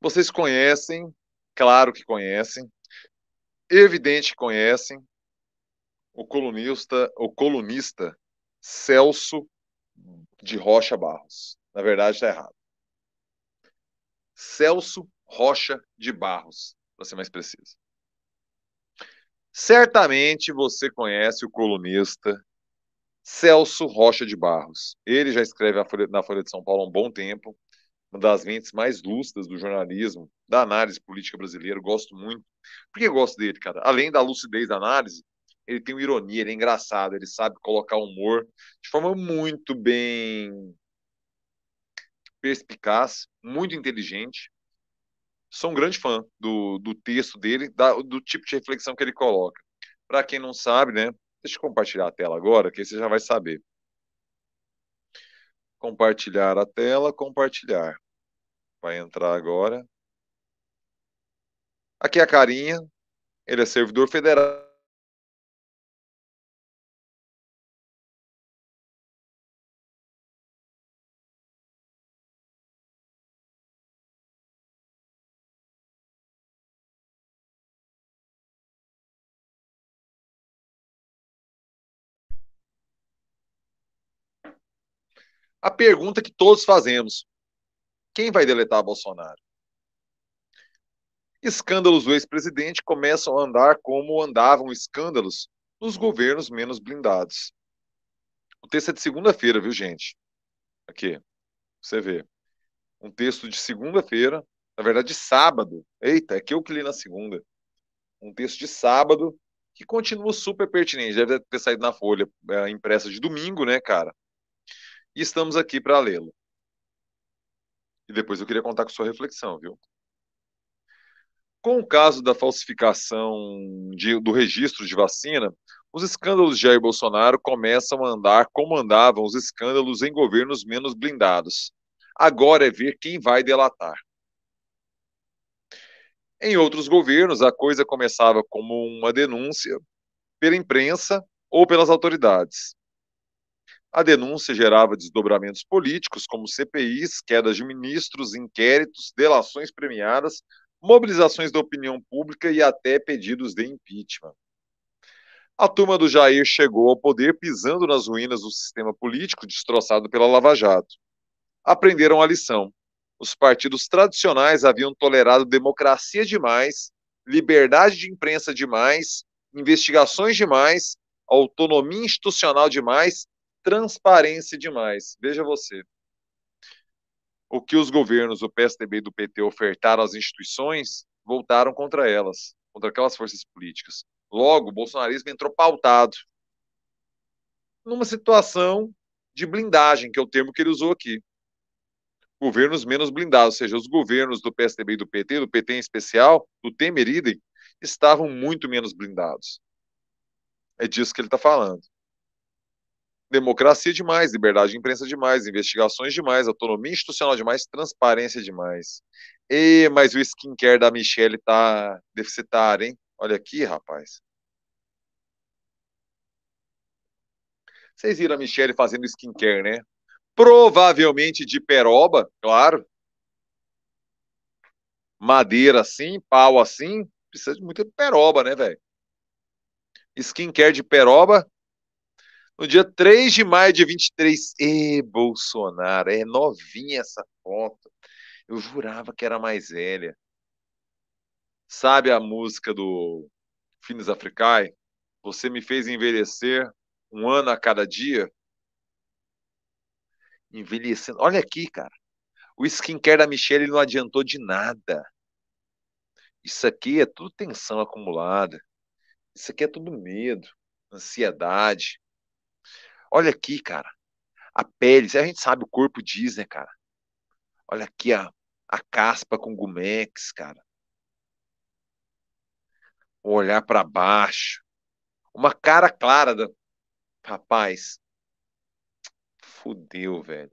Vocês conhecem, claro que conhecem, evidente que conhecem o colunista, o colunista Celso de Rocha Barros. Na verdade, está errado. Celso Rocha de Barros, para ser mais preciso. Certamente você conhece o colunista Celso Rocha de Barros. Ele já escreve na Folha de São Paulo há um bom tempo uma das mentes mais lustras do jornalismo, da análise política brasileira, gosto muito. Por que gosto dele, cara? Além da lucidez da análise, ele tem uma ironia, ele é engraçado, ele sabe colocar humor de forma muito bem perspicaz, muito inteligente. Sou um grande fã do, do texto dele, da, do tipo de reflexão que ele coloca. Para quem não sabe, né? Deixa eu compartilhar a tela agora, que aí você já vai saber compartilhar a tela, compartilhar. Vai entrar agora. Aqui é a carinha, ele é servidor federal a pergunta que todos fazemos: quem vai deletar Bolsonaro? Escândalos do ex-presidente começam a andar como andavam escândalos nos governos menos blindados. O texto é de segunda-feira, viu, gente? Aqui, você vê. Um texto de segunda-feira, na verdade, de sábado. Eita, é que eu que li na segunda. Um texto de sábado que continua super pertinente. Deve ter saído na folha é, impressa de domingo, né, cara? e estamos aqui para lê-lo. E depois eu queria contar com sua reflexão, viu? Com o caso da falsificação de, do registro de vacina, os escândalos de Jair Bolsonaro começam a andar como andavam os escândalos em governos menos blindados. Agora é ver quem vai delatar. Em outros governos, a coisa começava como uma denúncia pela imprensa ou pelas autoridades. A denúncia gerava desdobramentos políticos, como CPIs, quedas de ministros, inquéritos, delações premiadas, mobilizações da opinião pública e até pedidos de impeachment. A turma do Jair chegou ao poder pisando nas ruínas do sistema político destroçado pela Lava Jato. Aprenderam a lição. Os partidos tradicionais haviam tolerado democracia demais, liberdade de imprensa demais, investigações demais, autonomia institucional demais transparência demais. Veja você. O que os governos, o PSDB e do PT ofertaram às instituições, voltaram contra elas, contra aquelas forças políticas. Logo, o bolsonarismo entrou pautado numa situação de blindagem, que é o termo que ele usou aqui. Governos menos blindados, ou seja, os governos do PSDB e do PT, do PT em especial, do Temer estavam muito menos blindados. É disso que ele está falando democracia demais, liberdade de imprensa demais, investigações demais, autonomia institucional demais, transparência demais. E mas o skincare da Michelle tá deficitário, hein? Olha aqui, rapaz. Vocês viram a Michelle fazendo skincare, né? Provavelmente de peroba, claro. Madeira assim, pau assim, precisa de muita peroba, né, velho? Skincare de peroba, no dia 3 de maio de 23. E Bolsonaro, é novinha essa foto. Eu jurava que era mais velha. Sabe a música do Finis Africai? Você me fez envelhecer um ano a cada dia. Envelhecendo. Olha aqui, cara. O skincare da Michelle não adiantou de nada. Isso aqui é tudo tensão acumulada. Isso aqui é tudo medo, ansiedade. Olha aqui, cara. A pele, a gente sabe, o corpo diz, né, cara? Olha aqui a, a caspa com gumex, cara. O olhar para baixo. Uma cara clara. Da... Rapaz. Fudeu, velho.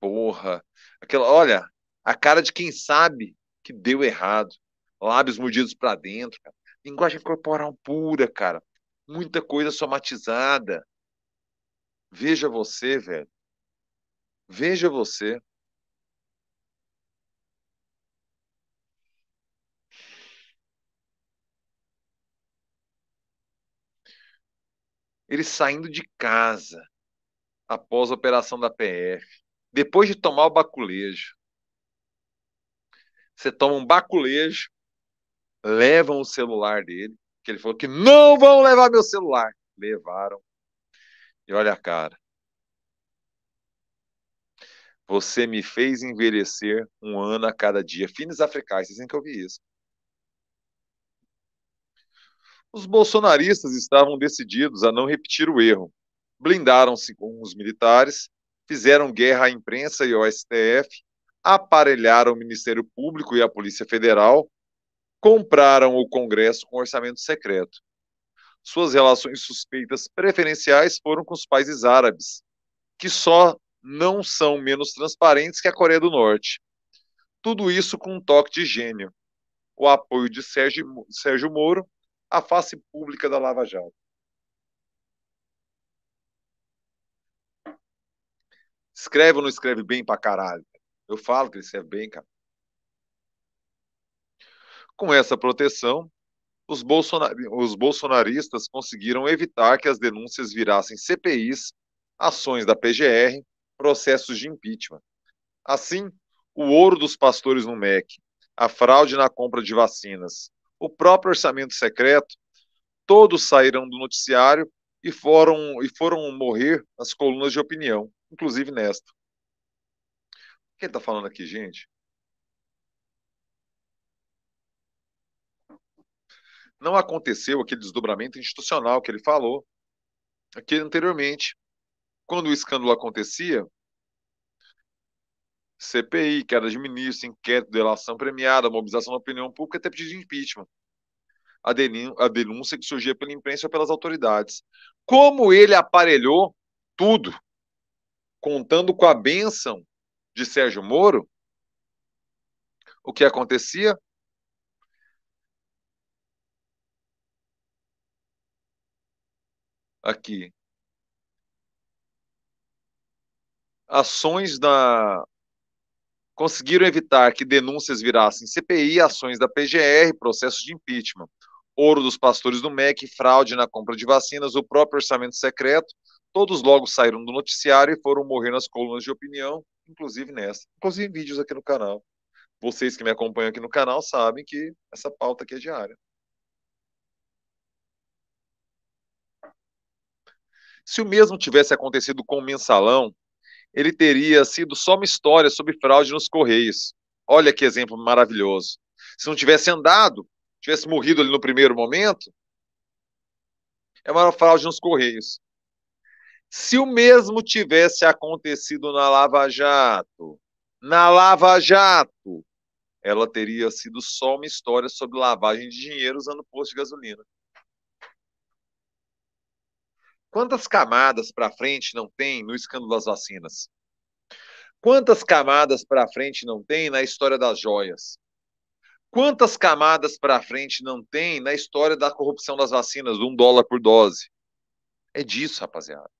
Porra. Aquela, olha, a cara de quem sabe que deu errado. Lábios mordidos para dentro, cara. Linguagem corporal pura, cara. Muita coisa somatizada. Veja você, velho. Veja você. Ele saindo de casa após a operação da PF, depois de tomar o baculejo. Você toma um baculejo, levam o celular dele, que ele falou que não vão levar meu celular. Levaram e olha a cara. Você me fez envelhecer um ano a cada dia. Fines africais, dizem que eu vi isso. Os bolsonaristas estavam decididos a não repetir o erro. Blindaram-se com os militares, fizeram guerra à imprensa e ao STF, aparelharam o Ministério Público e a Polícia Federal, compraram o Congresso com orçamento secreto. Suas relações suspeitas preferenciais foram com os países árabes, que só não são menos transparentes que a Coreia do Norte. Tudo isso com um toque de gênio. O apoio de Sérgio, Sérgio Moro à face pública da Lava Jato. Escreve ou não escreve bem pra caralho? Eu falo que ele escreve bem, cara. Com essa proteção, os, bolsonar... os bolsonaristas conseguiram evitar que as denúncias virassem CPIs, ações da PGR, processos de impeachment. Assim, o ouro dos pastores no MEC, a fraude na compra de vacinas, o próprio orçamento secreto, todos saíram do noticiário e foram, e foram morrer nas colunas de opinião, inclusive nesta. Quem está falando aqui, gente? não aconteceu aquele desdobramento institucional que ele falou aqui anteriormente. Quando o escândalo acontecia, CPI, queda de ministro, inquérito, delação premiada, mobilização da opinião pública até pedido de impeachment. A, a denúncia que surgia pela imprensa ou pelas autoridades. Como ele aparelhou tudo, contando com a bênção de Sérgio Moro, o que acontecia? aqui. Ações da. Conseguiram evitar que denúncias virassem CPI, ações da PGR, processos de impeachment, ouro dos pastores do MEC, fraude na compra de vacinas, o próprio orçamento secreto. Todos logo saíram do noticiário e foram morrer nas colunas de opinião, inclusive nessa. Inclusive vídeos aqui no canal. Vocês que me acompanham aqui no canal sabem que essa pauta aqui é diária. Se o mesmo tivesse acontecido com o mensalão, ele teria sido só uma história sobre fraude nos Correios. Olha que exemplo maravilhoso. Se não tivesse andado, tivesse morrido ali no primeiro momento, é uma fraude nos Correios. Se o mesmo tivesse acontecido na Lava Jato, na Lava Jato, ela teria sido só uma história sobre lavagem de dinheiro usando posto de gasolina. Quantas camadas para frente não tem no escândalo das vacinas? Quantas camadas para frente não tem na história das joias? Quantas camadas para frente não tem na história da corrupção das vacinas, um dólar por dose? É disso, rapaziada.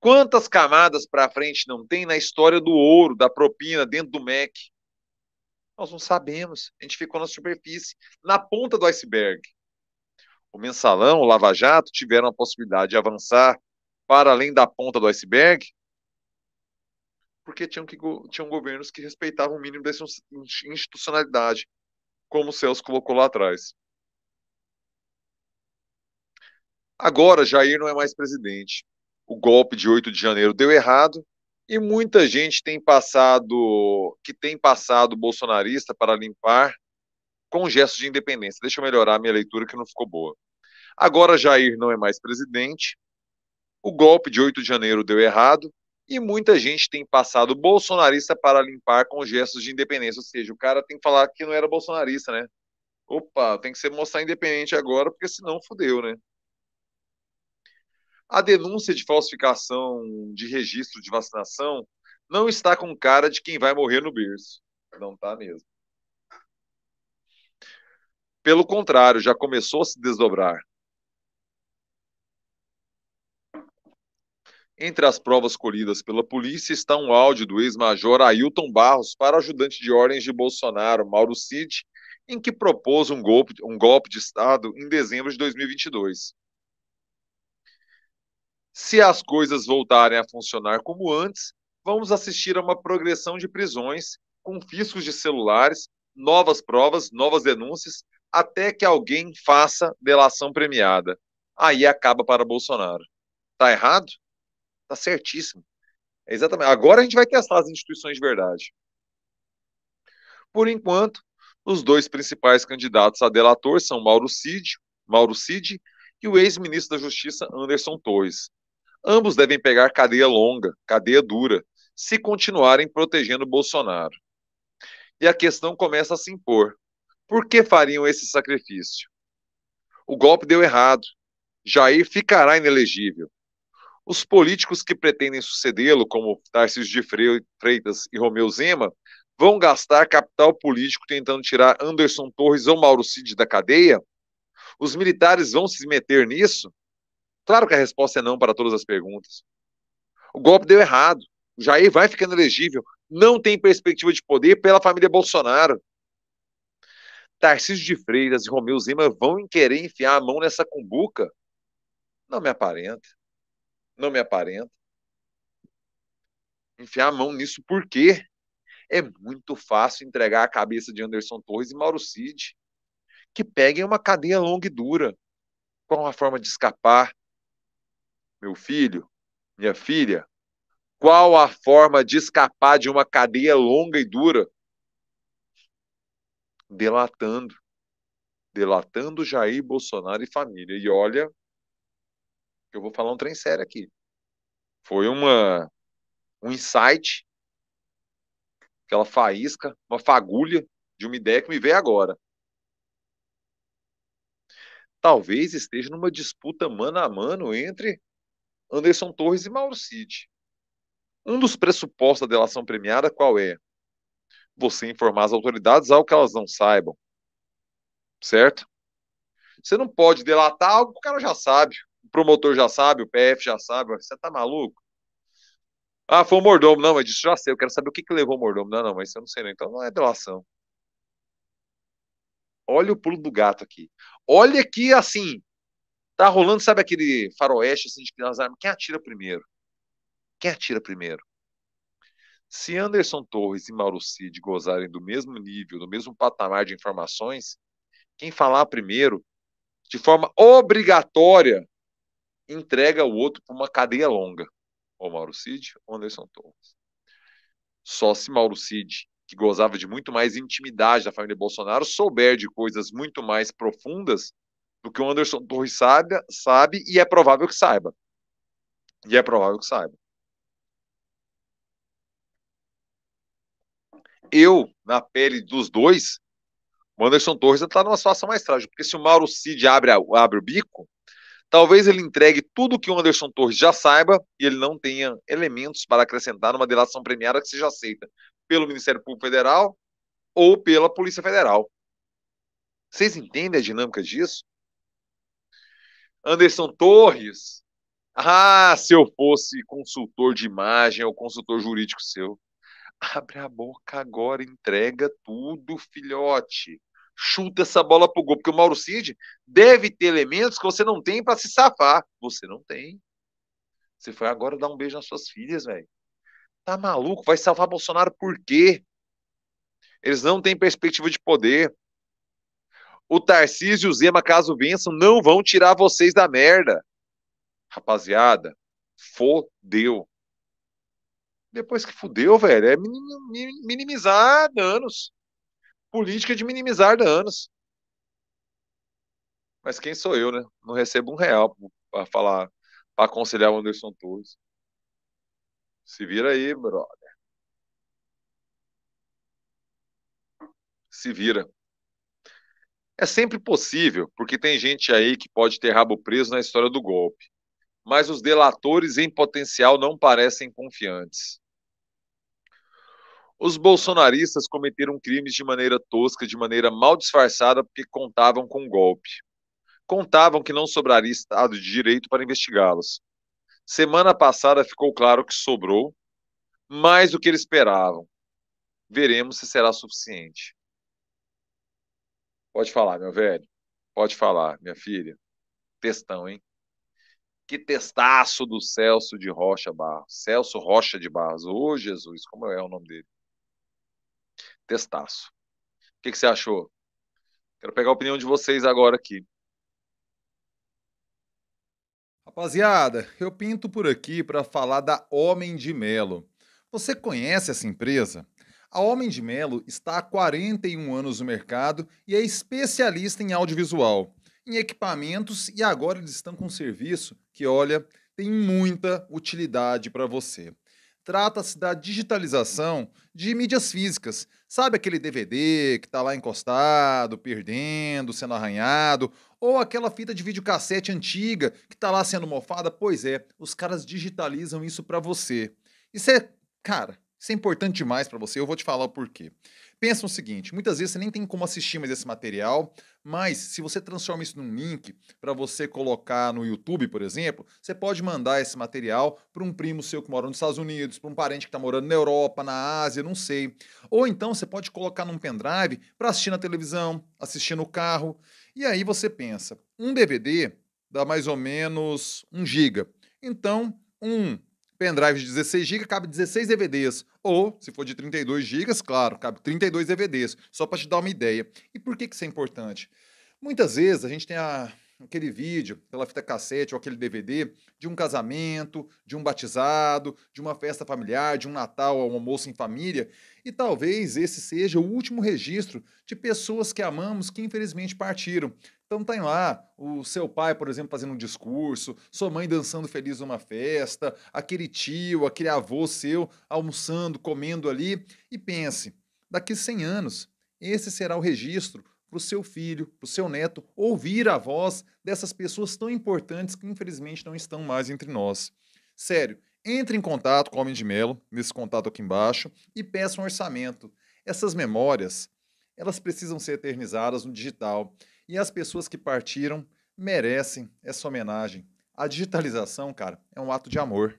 Quantas camadas para frente não tem na história do ouro, da propina dentro do MEC? Nós não sabemos. A gente ficou na superfície, na ponta do iceberg o Mensalão, o Lava Jato tiveram a possibilidade de avançar para além da ponta do iceberg, porque tinham, que, tinham governos que respeitavam o mínimo dessa institucionalidade, como o Celso colocou lá atrás. Agora, Jair não é mais presidente. O golpe de 8 de janeiro deu errado e muita gente tem passado, que tem passado bolsonarista para limpar com gestos de independência. Deixa eu melhorar a minha leitura que não ficou boa. Agora Jair não é mais presidente, o golpe de 8 de janeiro deu errado e muita gente tem passado bolsonarista para limpar com gestos de independência. Ou seja, o cara tem que falar que não era bolsonarista, né? Opa, tem que se mostrar independente agora, porque senão fudeu, né? A denúncia de falsificação de registro de vacinação não está com cara de quem vai morrer no berço. Não tá mesmo. Pelo contrário, já começou a se desdobrar. Entre as provas colhidas pela polícia está um áudio do ex-major Ailton Barros para ajudante de ordens de Bolsonaro, Mauro Cid, em que propôs um golpe, um golpe de Estado em dezembro de 2022. Se as coisas voltarem a funcionar como antes, vamos assistir a uma progressão de prisões, confiscos de celulares, novas provas, novas denúncias, até que alguém faça delação premiada. Aí acaba para Bolsonaro. Tá errado? Tá certíssimo. É exatamente. Agora a gente vai testar as instituições de verdade. Por enquanto, os dois principais candidatos a delator são Mauro Cid, Mauro Cid e o ex-ministro da Justiça Anderson Torres. Ambos devem pegar cadeia longa, cadeia dura, se continuarem protegendo Bolsonaro. E a questão começa a se impor. Por que fariam esse sacrifício? O golpe deu errado. Jair ficará inelegível. Os políticos que pretendem sucedê-lo, como Tarcísio de Freitas e Romeu Zema, vão gastar capital político tentando tirar Anderson Torres ou Mauro Cid da cadeia? Os militares vão se meter nisso? Claro que a resposta é não para todas as perguntas. O golpe deu errado. O Jair vai ficando elegível. Não tem perspectiva de poder pela família Bolsonaro. Tarcísio de Freitas e Romeu Zema vão querer enfiar a mão nessa cumbuca? Não me aparenta não me aparenta. Enfiar a mão nisso porque é muito fácil entregar a cabeça de Anderson Torres e Mauro Cid, que peguem uma cadeia longa e dura, Qual a forma de escapar. Meu filho, minha filha, qual a forma de escapar de uma cadeia longa e dura? Delatando. Delatando Jair Bolsonaro e família. E olha, eu vou falar um trem sério aqui. Foi uma um insight, aquela faísca, uma fagulha de uma ideia que me veio agora. Talvez esteja numa disputa mano a mano entre Anderson Torres e Mauro Cid. Um dos pressupostos da delação premiada qual é? Você informar as autoridades algo que elas não saibam. Certo? Você não pode delatar algo que o cara já sabe. O promotor já sabe, o PF já sabe. Você tá maluco? Ah, foi o mordomo. Não, mas disso já sei. Eu quero saber o que, que levou o mordomo. Não, não, mas isso eu não sei, não. Então não é delação. Olha o pulo do gato aqui. Olha que assim. Tá rolando, sabe aquele faroeste assim, de que nós armas? Quem atira primeiro? Quem atira primeiro? Se Anderson Torres e Mauro Cid gozarem do mesmo nível, do mesmo patamar de informações, quem falar primeiro, de forma obrigatória, entrega o outro para uma cadeia longa. Ou Mauro Cid ou Anderson Torres. Só se Mauro Cid, que gozava de muito mais intimidade da família Bolsonaro, souber de coisas muito mais profundas do que o Anderson Torres sabe, sabe e é provável que saiba. E é provável que saiba. Eu, na pele dos dois, o Anderson Torres está numa situação mais trágica, porque se o Mauro Cid abre, abre o bico, Talvez ele entregue tudo que o Anderson Torres já saiba e ele não tenha elementos para acrescentar numa delação premiada que seja aceita pelo Ministério Público Federal ou pela Polícia Federal. Vocês entendem a dinâmica disso? Anderson Torres. Ah, se eu fosse consultor de imagem é ou consultor jurídico seu. Abre a boca agora, entrega tudo, filhote chuta essa bola pro gol, porque o Mauro Cid deve ter elementos que você não tem para se safar. Você não tem. Você foi agora dar um beijo nas suas filhas, velho. Tá maluco? Vai salvar Bolsonaro por quê? Eles não têm perspectiva de poder. O Tarcísio e o Zema, caso vençam, não vão tirar vocês da merda. Rapaziada, fodeu. Depois que fodeu, velho, é minimizar danos política de minimizar danos. Mas quem sou eu, né? Não recebo um real para falar, para aconselhar o Anderson Torres. Se vira aí, brother. Se vira. É sempre possível, porque tem gente aí que pode ter rabo preso na história do golpe. Mas os delatores em potencial não parecem confiantes. Os bolsonaristas cometeram crimes de maneira tosca, de maneira mal disfarçada, porque contavam com um golpe. Contavam que não sobraria Estado de Direito para investigá-los. Semana passada ficou claro que sobrou mais do que eles esperavam. Veremos se será suficiente. Pode falar, meu velho. Pode falar, minha filha. Testão, hein? Que testaço do Celso de Rocha Barros. Celso Rocha de Barros. Ô, oh, Jesus, como é o nome dele? Testaço. O que, que você achou? Quero pegar a opinião de vocês agora aqui. Rapaziada, eu pinto por aqui para falar da Homem de Melo. Você conhece essa empresa? A Homem de Melo está há 41 anos no mercado e é especialista em audiovisual, em equipamentos e agora eles estão com um serviço que, olha, tem muita utilidade para você trata-se da digitalização de mídias físicas. Sabe aquele DVD que está lá encostado, perdendo, sendo arranhado, ou aquela fita de videocassete antiga que está lá sendo mofada? Pois é, os caras digitalizam isso para você. Isso é, cara, isso é importante demais para você, eu vou te falar o porquê. Pensa o seguinte, muitas vezes você nem tem como assistir mais esse material, mas se você transforma isso num link para você colocar no YouTube, por exemplo, você pode mandar esse material para um primo seu que mora nos Estados Unidos, para um parente que está morando na Europa, na Ásia, não sei. Ou então você pode colocar num pendrive para assistir na televisão, assistir no carro. E aí você pensa, um DVD dá mais ou menos um giga. Então, um pendrive de 16 GB cabe 16 DVDs. Ou, se for de 32 GB, claro, cabe 32 DVDs. Só para te dar uma ideia. E por que, que isso é importante? Muitas vezes a gente tem a aquele vídeo aquela fita cassete ou aquele DVD de um casamento, de um batizado, de uma festa familiar, de um Natal ou um almoço em família, e talvez esse seja o último registro de pessoas que amamos que infelizmente partiram. Então tem tá lá o seu pai, por exemplo, fazendo um discurso, sua mãe dançando feliz numa festa, aquele tio, aquele avô seu almoçando, comendo ali, e pense, daqui 100 anos, esse será o registro para o seu filho, para o seu neto, ouvir a voz dessas pessoas tão importantes que infelizmente não estão mais entre nós. Sério, entre em contato com o Homem de Melo, nesse contato aqui embaixo, e peça um orçamento. Essas memórias, elas precisam ser eternizadas no digital. E as pessoas que partiram merecem essa homenagem. A digitalização, cara, é um ato de amor.